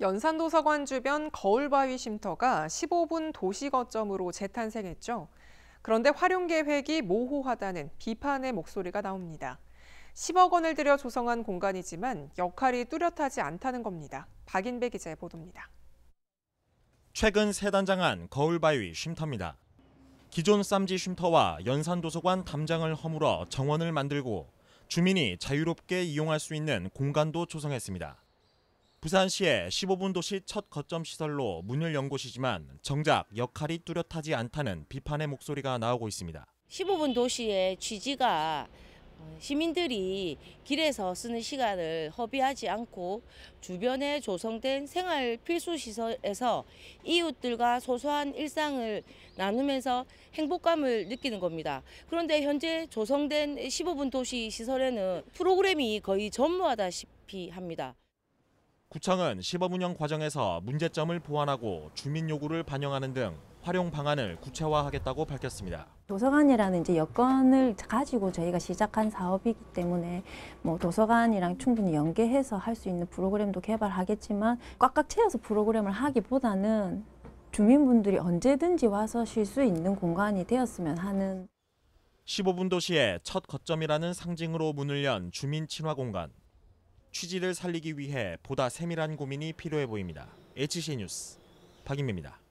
연산도서관 주변 거울바위 쉼터가 15분 도시 거점으로 재탄생했죠. 그런데 활용 계획이 모호하다는 비판의 목소리가 나옵니다. 10억 원을 들여 조성한 공간이지만 역할이 뚜렷하지 않다는 겁니다. 박인배 기자의 보도입니다. 최근 새단장한 거울바위 쉼터입니다. 기존 쌈지 쉼터와 연산도서관 담장을 허물어 정원을 만들고 주민이 자유롭게 이용할 수 있는 공간도 조성했습니다. 부산시의 15분 도시 첫 거점 시설로 문을 연 곳이지만 정작 역할이 뚜렷하지 않다는 비판의 목소리가 나오고 있습니다. 15분 도시의 취지가 어, 시민들이 길에서 쓰는 시간을 허비하지 않고 주변에 조성된 생활 필수 시설에서 이웃들과 소소한 일상을 나누면서 행복감을 느끼는 겁니다. 그런데 현재 조성된 15분 도시 시설에는 프로그램이 거의 전무하다시피 합니다. 구청은 시범 운영 과정에서 문제점을 보완하고 주민 요구를 반영하는 등 활용 방안을 구체화하겠다고 밝혔습니다. 도서관이라는 이제 여건을 가지고 저희가 시작한 사업이기 때문에 뭐 도서관이랑 충분히 연계해서 할 수 있는 프로그램도 개발하겠지만 꽉꽉 채워서 프로그램을 하기보다는 주민분들이 언제든지 와서 쉴 수 있는 공간이 되었으면 하는 15분 도시의 첫 거점이라는 상징으로 문을 연 주민 친화 공간. 취지를 살리기 위해 보다 세밀한 고민이 필요해 보입니다. HC 뉴스 박인배입니다.